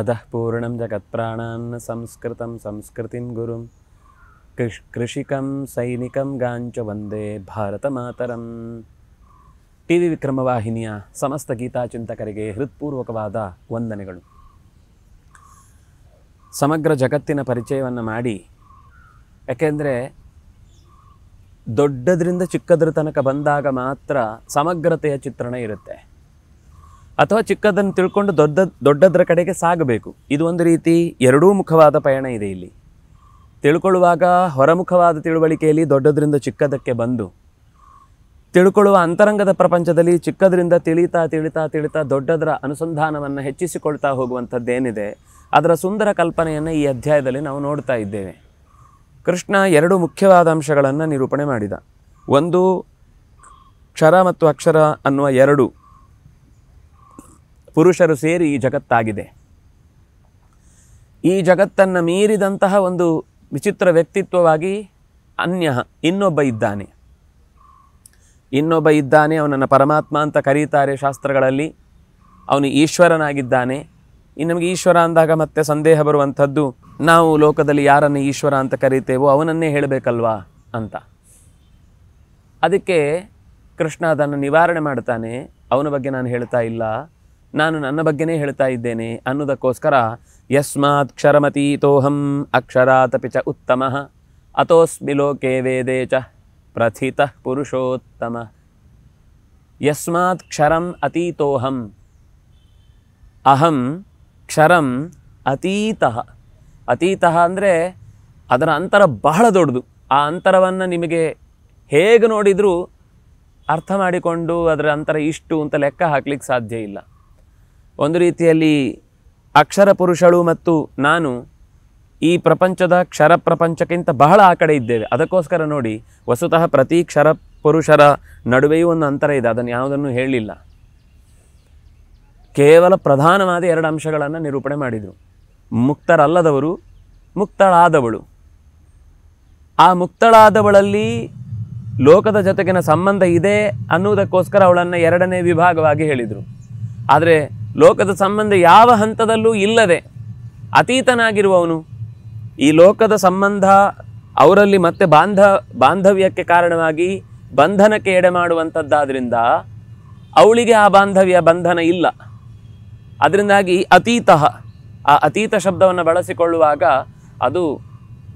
ಅದಃ ಪೂರ್ಣಂ जगत्प्राणान्न ಸಂಸ್ಕೃತಂ ಸಂಸ್ಕೃತಿಂ ಗುರುಂ ಕೃಷ್ ಸೈನಿಕಂ ಸೈನಿಕಂ ಗಾಂಚ ವಂದೇ ಭಾರತ ಮಾತರಂ T V ವಿಕ್ರಮವಾಹಿನಿಯ ಸಮಸ್ತ ಗೀತಾಚಿಂತಕರಿಗೆ ಚಿಂತಕರಿಗೆ ಹೃತ್ಪೂರ್ವಕವಾದ ವಂದನೆಗಳು ಸಮಗ್ರ ಜಗತ್ತಿನ ಪರಿಚಯವನ್ನು ಮಾಡಿ ಯಾಕೆಂದರೆ ದೊಡ್ಡದರಿಂದ ಚಿಕ್ಕದ್ರ ತನಕ ಬಂದಾಗ ಮಾತ್ರ ಸಮಗ್ರತೆಯ ಚಿತ್ರಣ ಇರುತ್ತೆ ಅಥವಾ ಚಿಕ್ಕದನ್ನು ತಿಳ್ಕೊಂಡು ದೊಡ್ಡ ದೊಡ್ಡದರ ಕಡೆಗೆ ಸಾಗಬೇಕು ಇದು ಒಂದು ರೀತಿ ಎರಡೂ ಮುಖವಾದ ಪಯಣ ಇದೆ ಇಲ್ಲಿ ತಿಳ್ಕೊಳ್ಳುವಾಗ ಹೊರಮುಖವಾದ ತಿಳುವಳಿಕೆಯಲ್ಲಿ ದೊಡ್ಡದರಿಂದ ಚಿಕ್ಕದಕ್ಕೆ ಬಂದು ತಿಳ್ಕೊಳ್ಳುವ ಅಂತರಂಗದ ಪ್ರಪಂಚದಲ್ಲಿ ಚಿಕ್ಕದರಿಂದ ತಿಳಿತಾ ತಿಳಿತಾ ತಿಳಿತಾ ದೊಡ್ಡದರ ಅನುಸಂಧಾನವನ್ನು ಹೆಚ್ಚಿಸಿಕೊಳ್ತಾ ಹೋಗುವಂಥದ್ದೇನಿದೆ ಅದರ ಸುಂದರ ಕಲ್ಪನೆಯನ್ನು ಈ ಅಧ್ಯಾಯದಲ್ಲಿ ನಾವು ನೋಡ್ತಾ ಇದ್ದೇವೆ ಕೃಷ್ಣ ಎರಡು ಮುಖ್ಯವಾದ ಅಂಶಗಳನ್ನು ನಿರೂಪಣೆ ಮಾಡಿದ ಒಂದು ಕ್ಷರ ಮತ್ತು ಅಕ್ಷರ ಅನ್ನುವ ಎರಡು ಪುರುಷರು ಸೇರಿ ಈ ಜಗತ್ತಾಗಿದೆ ಈ ಜಗತ್ತನ್ನು ಮೀರಿದಂತಹ ಒಂದು ವಿಚಿತ್ರ ವ್ಯಕ್ತಿತ್ವವಾಗಿ ಅನ್ಯ ಇನ್ನೊಬ್ಬ ಇದ್ದಾನೆ ಇನ್ನೊಬ್ಬ ಇದ್ದಾನೆ ಅವನನ್ನು ಪರಮಾತ್ಮ ಅಂತ ಕರೀತಾರೆ ಶಾಸ್ತ್ರಗಳಲ್ಲಿ ಅವನು ಈಶ್ವರನಾಗಿದ್ದಾನೆ ಇನ್ನು ನಮಗೆ ಈಶ್ವರ ಅಂದಾಗ ಮತ್ತೆ ಸಂದೇಹ ಬರುವಂಥದ್ದು ನಾವು ಲೋಕದಲ್ಲಿ ಯಾರನ್ನು ಈಶ್ವರ ಅಂತ ಕರೀತೇವೋ ಅವನನ್ನೇ ಹೇಳಬೇಕಲ್ವಾ ಅಂತ ಅದಕ್ಕೆ ಕೃಷ್ಣ ಅದನ್ನು ನಿವಾರಣೆ ಮಾಡ್ತಾನೆ ಅವನ ಬಗ್ಗೆ ನಾನು ಹೇಳ್ತಾ ಇಲ್ಲ ನಾನು ನನ್ನ ಬಗ್ಗೆನೇ ಹೇಳ್ತಾ ಇದ್ದೇನೆ ಅನ್ನೋದಕ್ಕೋಸ್ಕರ ಯಸ್ಮಾತ್ ಕ್ಷರಮತೀತೋಹಂ ಅಕ್ಷರಾತಪಿ ಚ ಉತ್ತಮ ಅಥೋಸ್ಮಿ ಲೋಕೆ ವೇದೇ ಚ ಪ್ರಥಿತ ಪುರುಷೋತ್ತಮ ಯಸ್ಮಾತ್ ಕ್ಷರಂ ಅತೀತೋಹಂ ಅಹಂ ಕ್ಷರಂ ಅತೀತ ಅತೀತ ಅಂದರೆ ಅದರ ಅಂತರ ಬಹಳ ದೊಡ್ಡದು ಆ ಅಂತರವನ್ನು ನಿಮಗೆ ಹೇಗೆ ನೋಡಿದರೂ ಅರ್ಥ ಮಾಡಿಕೊಂಡು ಅದರ ಅಂತರ ಇಷ್ಟು ಅಂತ ಲೆಕ್ಕ ಹಾಕ್ಲಿಕ್ಕೆ ಸಾಧ್ಯ ಇಲ್ಲ ಒಂದು ರೀತಿಯಲ್ಲಿ ಅಕ್ಷರ ಪುರುಷಳು ಮತ್ತು ನಾನು ಈ ಪ್ರಪಂಚದ ಕ್ಷರ ಪ್ರಪಂಚಕ್ಕಿಂತ ಬಹಳ ಆ ಕಡೆ ಇದ್ದೇವೆ ಅದಕ್ಕೋಸ್ಕರ ನೋಡಿ ವಸುತಃ ಪ್ರತಿ ಕ್ಷರ ಪುರುಷರ ನಡುವೆಯೂ ಒಂದು ಅಂತರ ಇದೆ ಅದನ್ನು ಯಾವುದನ್ನು ಹೇಳಲಿಲ್ಲ ಕೇವಲ ಪ್ರಧಾನವಾದ ಎರಡು ಅಂಶಗಳನ್ನು ನಿರೂಪಣೆ ಮಾಡಿದರು ಮುಕ್ತರಲ್ಲದವರು ಮುಕ್ತಳಾದವಳು ಆ ಮುಕ್ತಳಾದವಳಲ್ಲಿ ಲೋಕದ ಜೊತೆಗಿನ ಸಂಬಂಧ ಇದೆ ಅನ್ನುವುದಕ್ಕೋಸ್ಕರ ಅವಳನ್ನು ಎರಡನೇ ವಿಭಾಗವಾಗಿ ಹೇಳಿದರು ಆದರೆ ಲೋಕದ ಸಂಬಂಧ ಯಾವ ಹಂತದಲ್ಲೂ ಇಲ್ಲದೆ ಅತೀತನಾಗಿರುವವನು ಈ ಲೋಕದ ಸಂಬಂಧ ಅವರಲ್ಲಿ ಮತ್ತೆ ಬಾಂಧ ಬಾಂಧವ್ಯಕ್ಕೆ ಕಾರಣವಾಗಿ ಬಂಧನಕ್ಕೆ ಎಡೆ ಮಾಡುವಂಥದ್ದಾದ್ದರಿಂದ ಅವಳಿಗೆ ಆ ಬಾಂಧವ್ಯ ಬಂಧನ ಇಲ್ಲ ಅದರಿಂದಾಗಿ ಅತೀತ ಆ ಅತೀತ ಶಬ್ದವನ್ನು ಬಳಸಿಕೊಳ್ಳುವಾಗ ಅದು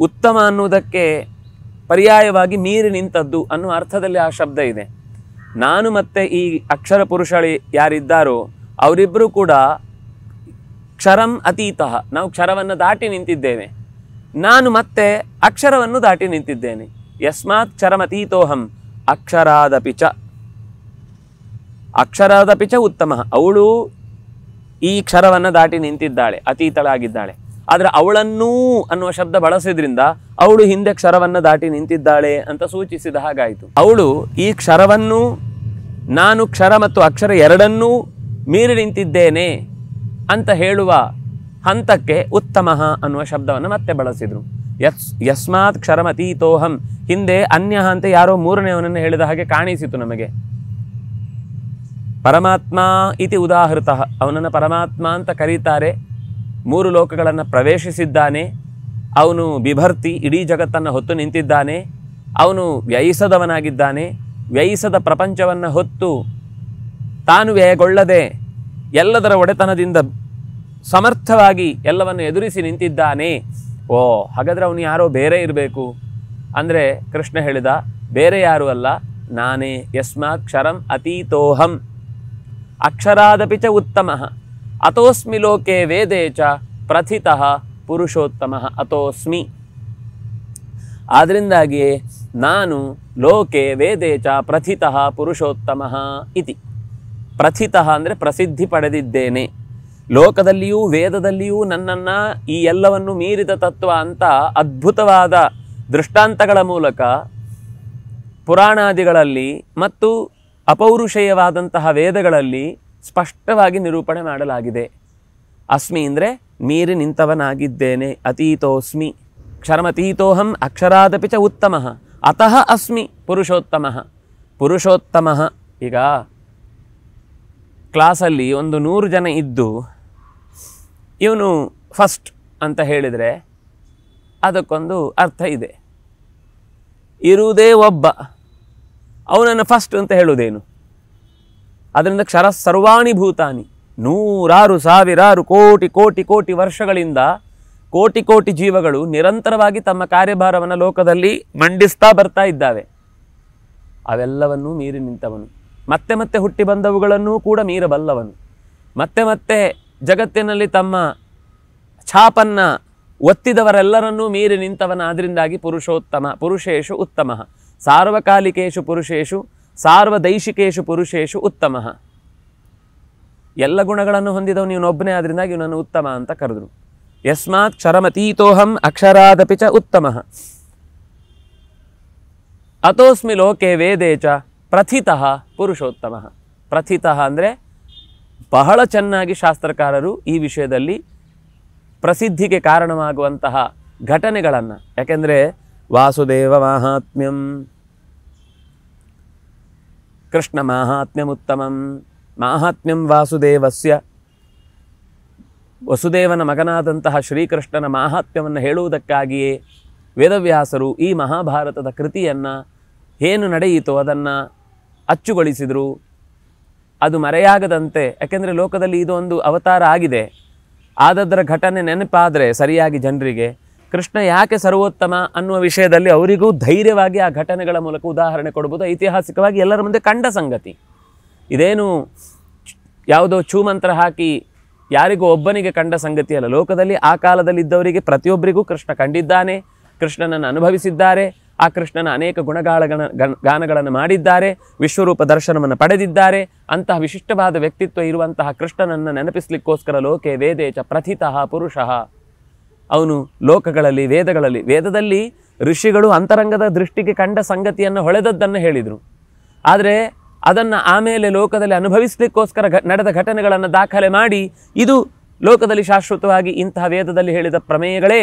ಉತ್ತಮ ಅನ್ನುವುದಕ್ಕೆ ಪರ್ಯಾಯವಾಗಿ ಮೀರಿ ನಿಂತದ್ದು ಅನ್ನೋ ಅರ್ಥದಲ್ಲಿ ಆ ಶಬ್ದ ಇದೆ ನಾನು ಮತ್ತೆ ಈ ಅಕ್ಷರ ಪುರುಷಳಿ ಯಾರಿದ್ದಾರೋ ಅವರಿಬ್ಬರು ಕೂಡ ಕ್ಷರಂ ಅತೀತ ನಾವು ಕ್ಷರವನ್ನು ದಾಟಿ ನಿಂತಿದ್ದೇವೆ ನಾನು ಮತ್ತೆ ಅಕ್ಷರವನ್ನು ದಾಟಿ ನಿಂತಿದ್ದೇನೆ ಯಸ್ಮಾತ್ ಕ್ಷರಮತೀತೋಹಂ ಅಕ್ಷರಾದಪಿ ಪಿಚ ಅಕ್ಷರಾದಪಿ ಪಿಚ ಉತ್ತಮ ಅವಳು ಈ ಕ್ಷರವನ್ನು ದಾಟಿ ನಿಂತಿದ್ದಾಳೆ ಅತೀತಳಾಗಿದ್ದಾಳೆ ಆದರೆ ಅವಳನ್ನೂ ಅನ್ನುವ ಶಬ್ದ ಬಳಸಿದ್ರಿಂದ ಅವಳು ಹಿಂದೆ ಕ್ಷರವನ್ನು ದಾಟಿ ನಿಂತಿದ್ದಾಳೆ ಅಂತ ಸೂಚಿಸಿದ ಹಾಗಾಯಿತು ಅವಳು ಈ ಕ್ಷರವನ್ನು ನಾನು ಕ್ಷರ ಮತ್ತು ಅಕ್ಷರ ಎರಡನ್ನೂ ಮೀರಿ ನಿಂತಿದ್ದೇನೆ ಅಂತ ಹೇಳುವ ಹಂತಕ್ಕೆ ಉತ್ತಮ ಅನ್ನುವ ಶಬ್ದವನ್ನು ಮತ್ತೆ ಬಳಸಿದರು ಯಸ್ ಯಸ್ಮಾತ್ ಕ್ಷರಮತೀತೋಹಂ ಹಿಂದೆ ಅನ್ಯ ಅಂತ ಯಾರೋ ಅವನನ್ನು ಹೇಳಿದ ಹಾಗೆ ಕಾಣಿಸಿತು ನಮಗೆ ಪರಮಾತ್ಮ ಇತಿ ಉದಾಹೃತ ಅವನನ್ನು ಪರಮಾತ್ಮ ಅಂತ ಕರೀತಾರೆ ಮೂರು ಲೋಕಗಳನ್ನು ಪ್ರವೇಶಿಸಿದ್ದಾನೆ ಅವನು ಬಿಭರ್ತಿ ಇಡೀ ಜಗತ್ತನ್ನು ಹೊತ್ತು ನಿಂತಿದ್ದಾನೆ ಅವನು ವ್ಯಯಿಸದವನಾಗಿದ್ದಾನೆ ವ್ಯಯಿಸದ ಪ್ರಪಂಚವನ್ನು ಹೊತ್ತು ತಾನು ವ್ಯಯಗೊಳ್ಳದೆ ಎಲ್ಲದರ ಒಡೆತನದಿಂದ ಸಮರ್ಥವಾಗಿ ಎಲ್ಲವನ್ನು ಎದುರಿಸಿ ನಿಂತಿದ್ದಾನೆ ಓ ಹಾಗಾದರೆ ಅವನು ಯಾರೋ ಬೇರೆ ಇರಬೇಕು ಅಂದರೆ ಕೃಷ್ಣ ಹೇಳಿದ ಬೇರೆ ಯಾರು ಅಲ್ಲ ನಾನೇ ಯಸ್ಮಾಕ್ಷರಂ ಅತೀತೋಹಂ ಅಕ್ಷರಾದಪಿ ಚ ಉತ್ತಮ ಅಥೋಸ್ಮಿ ಲೋಕೆ ವೇದೆ ಚ ಪ್ರಥಿತಃ ಪುರುಷೋತ್ತಮ ಅಥೋಸ್ಮಿ ಆದ್ದರಿಂದಾಗಿಯೇ ನಾನು ಲೋಕೆ ವೇದೆ ಚ ಪ್ರಥಿತಃ ಪುರುಷೋತ್ತಮ ಇತಿ ಪ್ರಥಿತ ಅಂದರೆ ಪ್ರಸಿದ್ಧಿ ಪಡೆದಿದ್ದೇನೆ ಲೋಕದಲ್ಲಿಯೂ ವೇದದಲ್ಲಿಯೂ ನನ್ನನ್ನು ಈ ಎಲ್ಲವನ್ನು ಮೀರಿದ ತತ್ವ ಅಂತ ಅದ್ಭುತವಾದ ದೃಷ್ಟಾಂತಗಳ ಮೂಲಕ ಪುರಾಣಾದಿಗಳಲ್ಲಿ ಮತ್ತು ಅಪೌರುಷೇಯವಾದಂತಹ ವೇದಗಳಲ್ಲಿ ಸ್ಪಷ್ಟವಾಗಿ ನಿರೂಪಣೆ ಮಾಡಲಾಗಿದೆ ಅಸ್ಮಿ ಅಂದರೆ ಮೀರಿ ನಿಂತವನಾಗಿದ್ದೇನೆ ಅತೀತೋಸ್ಮಿ ಕ್ಷರಮತೀತೋಹಂ ಅಕ್ಷರಾದಪಿ ಚ ಉತ್ತಮ ಅತಃ ಅಸ್ಮಿ ಪುರುಷೋತ್ತಮ ಪುರುಷೋತ್ತಮ ಈಗ ಕ್ಲಾಸಲ್ಲಿ ಒಂದು ನೂರು ಜನ ಇದ್ದು ಇವನು ಫಸ್ಟ್ ಅಂತ ಹೇಳಿದರೆ ಅದಕ್ಕೊಂದು ಅರ್ಥ ಇದೆ ಇರುವುದೇ ಒಬ್ಬ ಅವನನ್ನು ಫಸ್ಟ್ ಅಂತ ಹೇಳುವುದೇನು ಅದರಿಂದ ಕ್ಷರ ಸರ್ವಾಣಿ ಭೂತಾನಿ ನೂರಾರು ಸಾವಿರಾರು ಕೋಟಿ ಕೋಟಿ ಕೋಟಿ ವರ್ಷಗಳಿಂದ ಕೋಟಿ ಕೋಟಿ ಜೀವಗಳು ನಿರಂತರವಾಗಿ ತಮ್ಮ ಕಾರ್ಯಭಾರವನ್ನು ಲೋಕದಲ್ಲಿ ಮಂಡಿಸ್ತಾ ಬರ್ತಾ ಇದ್ದಾವೆ ಅವೆಲ್ಲವನ್ನೂ ಮೀರಿ ನಿಂತವನು ಮತ್ತೆ ಮತ್ತೆ ಹುಟ್ಟಿ ಬಂದವುಗಳನ್ನೂ ಕೂಡ ಮೀರಬಲ್ಲವನು ಮತ್ತೆ ಮತ್ತೆ ಜಗತ್ತಿನಲ್ಲಿ ತಮ್ಮ ಛಾಪನ್ನು ಒತ್ತಿದವರೆಲ್ಲರನ್ನೂ ಮೀರಿ ನಿಂತವನ ಅದರಿಂದಾಗಿ ಪುರುಷೋತ್ತಮ ಪುರುಷೇಶು ಉತ್ತಮ ಸಾರ್ವಕಾಲಿಕೇಶು ಪುರುಷೇಶು ಸಾರ್ವದೈಶಿಕೇಶು ಪುರುಷೇಶು ಉತ್ತಮ ಎಲ್ಲ ಗುಣಗಳನ್ನು ಹೊಂದಿದವನು ಒಬ್ಬನೇ ಆದ್ದರಿಂದಾಗಿ ಇವನನ್ನು ಉತ್ತಮ ಅಂತ ಕರೆದರು ಯಸ್ಮಾತ್ ಕ್ಷರಮತೀತೋಹಂ ಅಕ್ಷರಾದಪಿ ಚ ಉತ್ತಮ ಅಥೋಸ್ಮಿ ಲೋಕೆ ವೇದೇ ಚ ಪ್ರಥಿತಃ ಪುರುಷೋತ್ತಮ ಪ್ರಥಿತಃ ಅಂದರೆ ಬಹಳ ಚೆನ್ನಾಗಿ ಶಾಸ್ತ್ರಕಾರರು ಈ ವಿಷಯದಲ್ಲಿ ಪ್ರಸಿದ್ಧಿಗೆ ಕಾರಣವಾಗುವಂತಹ ಘಟನೆಗಳನ್ನು ಯಾಕೆಂದರೆ ವಾಸುದೇವ ಮಾಹಾತ್ಮ್ಯಂ ಕೃಷ್ಣ ಉತ್ತಮಂ ಮಾಹಾತ್ಮ್ಯಂ ವಾಸುದೇವಸ್ಯ ವಸುದೇವನ ಮಗನಾದಂತಹ ಶ್ರೀಕೃಷ್ಣನ ಮಾಹಾತ್ಮ್ಯವನ್ನು ಹೇಳುವುದಕ್ಕಾಗಿಯೇ ವೇದವ್ಯಾಸರು ಈ ಮಹಾಭಾರತದ ಕೃತಿಯನ್ನು ಏನು ನಡೆಯಿತು ಅದನ್ನು ಅಚ್ಚುಗೊಳಿಸಿದರು ಅದು ಮರೆಯಾಗದಂತೆ ಯಾಕೆಂದರೆ ಲೋಕದಲ್ಲಿ ಇದೊಂದು ಅವತಾರ ಆಗಿದೆ ಆದದರ ಘಟನೆ ನೆನಪಾದರೆ ಸರಿಯಾಗಿ ಜನರಿಗೆ ಕೃಷ್ಣ ಯಾಕೆ ಸರ್ವೋತ್ತಮ ಅನ್ನುವ ವಿಷಯದಲ್ಲಿ ಅವರಿಗೂ ಧೈರ್ಯವಾಗಿ ಆ ಘಟನೆಗಳ ಮೂಲಕ ಉದಾಹರಣೆ ಕೊಡ್ಬೋದು ಐತಿಹಾಸಿಕವಾಗಿ ಎಲ್ಲರ ಮುಂದೆ ಕಂಡ ಸಂಗತಿ ಇದೇನು ಯಾವುದೋ ಚೂಮಂತ್ರ ಹಾಕಿ ಯಾರಿಗೂ ಒಬ್ಬನಿಗೆ ಕಂಡ ಸಂಗತಿ ಅಲ್ಲ ಲೋಕದಲ್ಲಿ ಆ ಕಾಲದಲ್ಲಿದ್ದವರಿಗೆ ಪ್ರತಿಯೊಬ್ಬರಿಗೂ ಕೃಷ್ಣ ಕಂಡಿದ್ದಾನೆ ಕೃಷ್ಣನನ್ನು ಅನುಭವಿಸಿದ್ದಾರೆ ಆ ಕೃಷ್ಣನ ಅನೇಕ ಗುಣಗಾಳಗಳ ಗಾನಗಳನ್ನು ಮಾಡಿದ್ದಾರೆ ವಿಶ್ವರೂಪ ದರ್ಶನವನ್ನು ಪಡೆದಿದ್ದಾರೆ ಅಂತಹ ವಿಶಿಷ್ಟವಾದ ವ್ಯಕ್ತಿತ್ವ ಇರುವಂತಹ ಕೃಷ್ಣನನ್ನು ನೆನಪಿಸ್ಲಿಕ್ಕೋಸ್ಕರ ಲೋಕೆ ಚ ಪ್ರಥಿತಃ ಪುರುಷಃ ಅವನು ಲೋಕಗಳಲ್ಲಿ ವೇದಗಳಲ್ಲಿ ವೇದದಲ್ಲಿ ಋಷಿಗಳು ಅಂತರಂಗದ ದೃಷ್ಟಿಗೆ ಕಂಡ ಸಂಗತಿಯನ್ನು ಹೊಳೆದದ್ದನ್ನು ಹೇಳಿದರು ಆದರೆ ಅದನ್ನು ಆಮೇಲೆ ಲೋಕದಲ್ಲಿ ಅನುಭವಿಸಲಿಕ್ಕೋಸ್ಕರ ಘ ನಡೆದ ಘಟನೆಗಳನ್ನು ದಾಖಲೆ ಮಾಡಿ ಇದು ಲೋಕದಲ್ಲಿ ಶಾಶ್ವತವಾಗಿ ಇಂತಹ ವೇದದಲ್ಲಿ ಹೇಳಿದ ಪ್ರಮೇಯಗಳೇ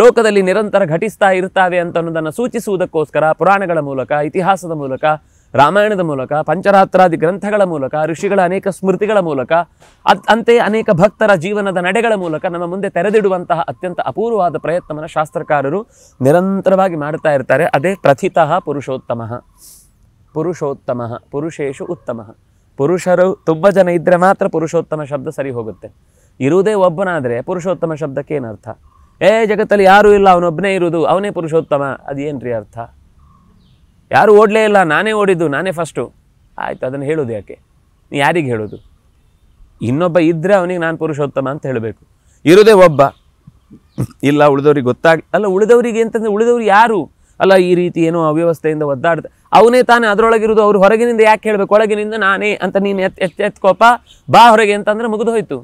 ಲೋಕದಲ್ಲಿ ನಿರಂತರ ಘಟಿಸ್ತಾ ಇರ್ತಾವೆ ಅಂತ ಅನ್ನೋದನ್ನು ಸೂಚಿಸುವುದಕ್ಕೋಸ್ಕರ ಪುರಾಣಗಳ ಮೂಲಕ ಇತಿಹಾಸದ ಮೂಲಕ ರಾಮಾಯಣದ ಮೂಲಕ ಪಂಚರಾತ್ರಾದಿ ಗ್ರಂಥಗಳ ಮೂಲಕ ಋಷಿಗಳ ಅನೇಕ ಸ್ಮೃತಿಗಳ ಮೂಲಕ ಅತ್ ಅನೇಕ ಭಕ್ತರ ಜೀವನದ ನಡೆಗಳ ಮೂಲಕ ನಮ್ಮ ಮುಂದೆ ತೆರೆದಿಡುವಂತಹ ಅತ್ಯಂತ ಅಪೂರ್ವವಾದ ಪ್ರಯತ್ನವನ್ನು ಶಾಸ್ತ್ರಕಾರರು ನಿರಂತರವಾಗಿ ಮಾಡ್ತಾ ಇರ್ತಾರೆ ಅದೇ ಪ್ರಥಿತಃ ಪುರುಷೋತ್ತಮ ಪುರುಷೋತ್ತಮ ಪುರುಷೇಶು ಉತ್ತಮ ಪುರುಷರು ತುಂಬ ಜನ ಇದ್ದರೆ ಮಾತ್ರ ಪುರುಷೋತ್ತಮ ಶಬ್ದ ಸರಿ ಹೋಗುತ್ತೆ ಇರುವುದೇ ಒಬ್ಬನಾದರೆ ಪುರುಷೋತ್ತಮ ಶಬ್ದಕ್ಕೆ ಏನರ್ಥ ಏ ಜಗತ್ತಲ್ಲಿ ಯಾರೂ ಇಲ್ಲ ಅವನೊಬ್ಬನೇ ಇರೋದು ಅವನೇ ಪುರುಷೋತ್ತಮ ಅದೇನು ರೀ ಅರ್ಥ ಯಾರೂ ಓಡಲೇ ಇಲ್ಲ ನಾನೇ ಓಡಿದ್ದು ನಾನೇ ಫಸ್ಟು ಆಯಿತು ಅದನ್ನು ಹೇಳೋದು ಯಾಕೆ ನೀ ಯಾರಿಗೆ ಹೇಳೋದು ಇನ್ನೊಬ್ಬ ಇದ್ದರೆ ಅವನಿಗೆ ನಾನು ಪುರುಷೋತ್ತಮ ಅಂತ ಹೇಳಬೇಕು ಇರೋದೇ ಒಬ್ಬ ಇಲ್ಲ ಉಳಿದವ್ರಿಗೆ ಗೊತ್ತಾಗ ಅಲ್ಲ ಉಳಿದವರಿಗೆ ಅಂತಂದರೆ ಉಳಿದವ್ರು ಯಾರು ಅಲ್ಲ ಈ ರೀತಿ ಏನೋ ಅವ್ಯವಸ್ಥೆಯಿಂದ ಒದ್ದಾಡ್ತ ಅವನೇ ತಾನೇ ಅದರೊಳಗಿರೋದು ಅವ್ರು ಹೊರಗಿನಿಂದ ಯಾಕೆ ಹೇಳಬೇಕು ಒಳಗಿನಿಂದ ನಾನೇ ಅಂತ ನೀನು ಎತ್ ಎತ್ ಎತ್ಕೋಪ ಬಾ ಹೊರಗೆ ಅಂತಂದ್ರೆ ಮುಗಿದು ಹೋಯಿತು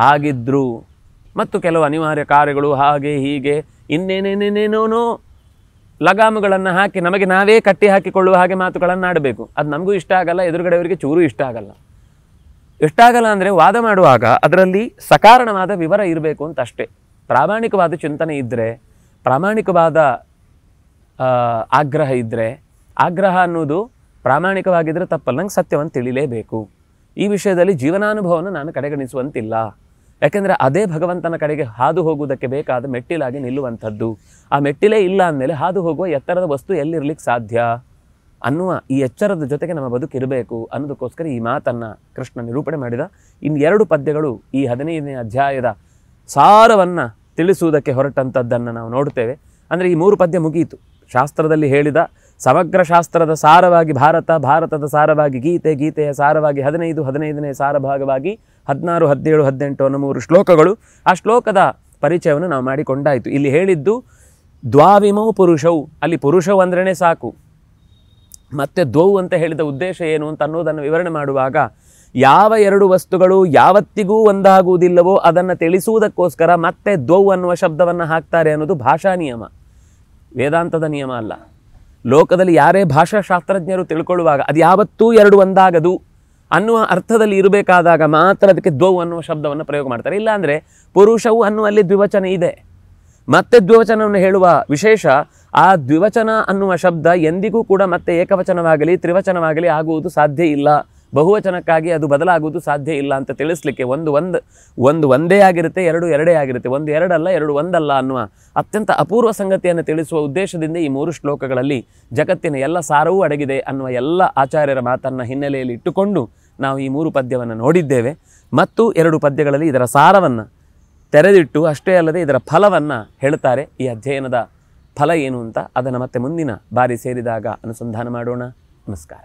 ಹಾಗಿದ್ರು ಮತ್ತು ಕೆಲವು ಅನಿವಾರ್ಯ ಕಾರ್ಯಗಳು ಹಾಗೆ ಹೀಗೆ ಇನ್ನೇನೇನೇನೇನೋನೋ ಲಗಾಮುಗಳನ್ನು ಹಾಕಿ ನಮಗೆ ನಾವೇ ಕಟ್ಟಿ ಹಾಕಿಕೊಳ್ಳುವ ಹಾಗೆ ಮಾತುಗಳನ್ನು ಆಡಬೇಕು ಅದು ನಮಗೂ ಇಷ್ಟ ಆಗಲ್ಲ ಎದುರುಗಡೆಯವರಿಗೆ ಚೂರು ಇಷ್ಟ ಆಗಲ್ಲ ಇಷ್ಟ ಆಗಲ್ಲ ಅಂದರೆ ವಾದ ಮಾಡುವಾಗ ಅದರಲ್ಲಿ ಸಕಾರಣವಾದ ವಿವರ ಇರಬೇಕು ಅಂತ ಅಷ್ಟೇ ಪ್ರಾಮಾಣಿಕವಾದ ಚಿಂತನೆ ಇದ್ದರೆ ಪ್ರಾಮಾಣಿಕವಾದ ಆಗ್ರಹ ಇದ್ದರೆ ಆಗ್ರಹ ಅನ್ನೋದು ಪ್ರಾಮಾಣಿಕವಾಗಿದ್ದರೆ ತಪ್ಪಲ್ಲ ನಂಗೆ ಸತ್ಯವನ್ನು ತಿಳಿಲೇಬೇಕು ಈ ವಿಷಯದಲ್ಲಿ ಜೀವನಾನುಭವವನ್ನು ನಾನು ಕಡೆಗಣಿಸುವಂತಿಲ್ಲ ಯಾಕೆಂದರೆ ಅದೇ ಭಗವಂತನ ಕಡೆಗೆ ಹಾದು ಹೋಗುವುದಕ್ಕೆ ಬೇಕಾದ ಮೆಟ್ಟಿಲಾಗಿ ನಿಲ್ಲುವಂಥದ್ದು ಆ ಮೆಟ್ಟಿಲೇ ಇಲ್ಲ ಅಂದಮೇಲೆ ಹಾದು ಹೋಗುವ ಎತ್ತರದ ವಸ್ತು ಎಲ್ಲಿರಲಿಕ್ಕೆ ಸಾಧ್ಯ ಅನ್ನುವ ಈ ಎಚ್ಚರದ ಜೊತೆಗೆ ನಮ್ಮ ಬದುಕಿರಬೇಕು ಅನ್ನೋದಕ್ಕೋಸ್ಕರ ಈ ಮಾತನ್ನು ಕೃಷ್ಣ ನಿರೂಪಣೆ ಮಾಡಿದ ಎರಡು ಪದ್ಯಗಳು ಈ ಹದಿನೈದನೇ ಅಧ್ಯಾಯದ ಸಾರವನ್ನು ತಿಳಿಸುವುದಕ್ಕೆ ಹೊರಟಂಥದ್ದನ್ನು ನಾವು ನೋಡ್ತೇವೆ ಅಂದರೆ ಈ ಮೂರು ಪದ್ಯ ಮುಗಿಯಿತು ಶಾಸ್ತ್ರದಲ್ಲಿ ಹೇಳಿದ ಸಮಗ್ರ ಶಾಸ್ತ್ರದ ಸಾರವಾಗಿ ಭಾರತ ಭಾರತದ ಸಾರವಾಗಿ ಗೀತೆ ಗೀತೆಯ ಸಾರವಾಗಿ ಹದಿನೈದು ಹದಿನೈದನೇ ಸಾರಭಾಗವಾಗಿ ಹದಿನಾರು ಹದಿನೇಳು ಹದಿನೆಂಟು ಅನ್ನೋ ಮೂರು ಶ್ಲೋಕಗಳು ಆ ಶ್ಲೋಕದ ಪರಿಚಯವನ್ನು ನಾವು ಮಾಡಿಕೊಂಡಾಯಿತು ಇಲ್ಲಿ ಹೇಳಿದ್ದು ದ್ವಾವಿಮೌ ಪುರುಷವು ಅಲ್ಲಿ ಪುರುಷವು ಅಂದ್ರೇ ಸಾಕು ಮತ್ತೆ ದ್ವೌ ಅಂತ ಹೇಳಿದ ಉದ್ದೇಶ ಏನು ಅಂತ ಅನ್ನೋದನ್ನು ವಿವರಣೆ ಮಾಡುವಾಗ ಯಾವ ಎರಡು ವಸ್ತುಗಳು ಯಾವತ್ತಿಗೂ ಒಂದಾಗುವುದಿಲ್ಲವೋ ಅದನ್ನು ತಿಳಿಸುವುದಕ್ಕೋಸ್ಕರ ಮತ್ತೆ ದ್ವೌ ಅನ್ನುವ ಶಬ್ದವನ್ನು ಹಾಕ್ತಾರೆ ಅನ್ನೋದು ಭಾಷಾ ನಿಯಮ ವೇದಾಂತದ ನಿಯಮ ಅಲ್ಲ ಲೋಕದಲ್ಲಿ ಯಾರೇ ಭಾಷಾಶಾಸ್ತ್ರಜ್ಞರು ತಿಳ್ಕೊಳ್ಳುವಾಗ ಅದು ಯಾವತ್ತೂ ಎರಡು ಒಂದಾಗದು ಅನ್ನುವ ಅರ್ಥದಲ್ಲಿ ಇರಬೇಕಾದಾಗ ಮಾತ್ರ ಅದಕ್ಕೆ ದ್ವೌ ಅನ್ನುವ ಶಬ್ದವನ್ನು ಪ್ರಯೋಗ ಮಾಡ್ತಾರೆ ಇಲ್ಲಾಂದರೆ ಪುರುಷವು ಅನ್ನುವಲ್ಲಿ ದ್ವಿವಚನ ಇದೆ ಮತ್ತೆ ದ್ವಿವಚನವನ್ನು ಹೇಳುವ ವಿಶೇಷ ಆ ದ್ವಿವಚನ ಅನ್ನುವ ಶಬ್ದ ಎಂದಿಗೂ ಕೂಡ ಮತ್ತೆ ಏಕವಚನವಾಗಲಿ ತ್ರಿವಚನವಾಗಲಿ ಆಗುವುದು ಸಾಧ್ಯ ಇಲ್ಲ ಬಹುವಚನಕ್ಕಾಗಿ ಅದು ಬದಲಾಗುವುದು ಸಾಧ್ಯ ಇಲ್ಲ ಅಂತ ತಿಳಿಸ್ಲಿಕ್ಕೆ ಒಂದು ಒಂದು ಒಂದು ಒಂದೇ ಆಗಿರುತ್ತೆ ಎರಡು ಎರಡೇ ಆಗಿರುತ್ತೆ ಒಂದು ಎರಡಲ್ಲ ಎರಡು ಒಂದಲ್ಲ ಅನ್ನುವ ಅತ್ಯಂತ ಅಪೂರ್ವ ಸಂಗತಿಯನ್ನು ತಿಳಿಸುವ ಉದ್ದೇಶದಿಂದ ಈ ಮೂರು ಶ್ಲೋಕಗಳಲ್ಲಿ ಜಗತ್ತಿನ ಎಲ್ಲ ಸಾರವೂ ಅಡಗಿದೆ ಅನ್ನುವ ಎಲ್ಲ ಆಚಾರ್ಯರ ಮಾತನ್ನು ಹಿನ್ನೆಲೆಯಲ್ಲಿ ಇಟ್ಟುಕೊಂಡು ನಾವು ಈ ಮೂರು ಪದ್ಯವನ್ನು ನೋಡಿದ್ದೇವೆ ಮತ್ತು ಎರಡು ಪದ್ಯಗಳಲ್ಲಿ ಇದರ ಸಾರವನ್ನು ತೆರೆದಿಟ್ಟು ಅಷ್ಟೇ ಅಲ್ಲದೆ ಇದರ ಫಲವನ್ನು ಹೇಳ್ತಾರೆ ಈ ಅಧ್ಯಯನದ ಫಲ ಏನು ಅಂತ ಅದನ್ನು ಮತ್ತೆ ಮುಂದಿನ ಬಾರಿ ಸೇರಿದಾಗ ಅನುಸಂಧಾನ ಮಾಡೋಣ ನಮಸ್ಕಾರ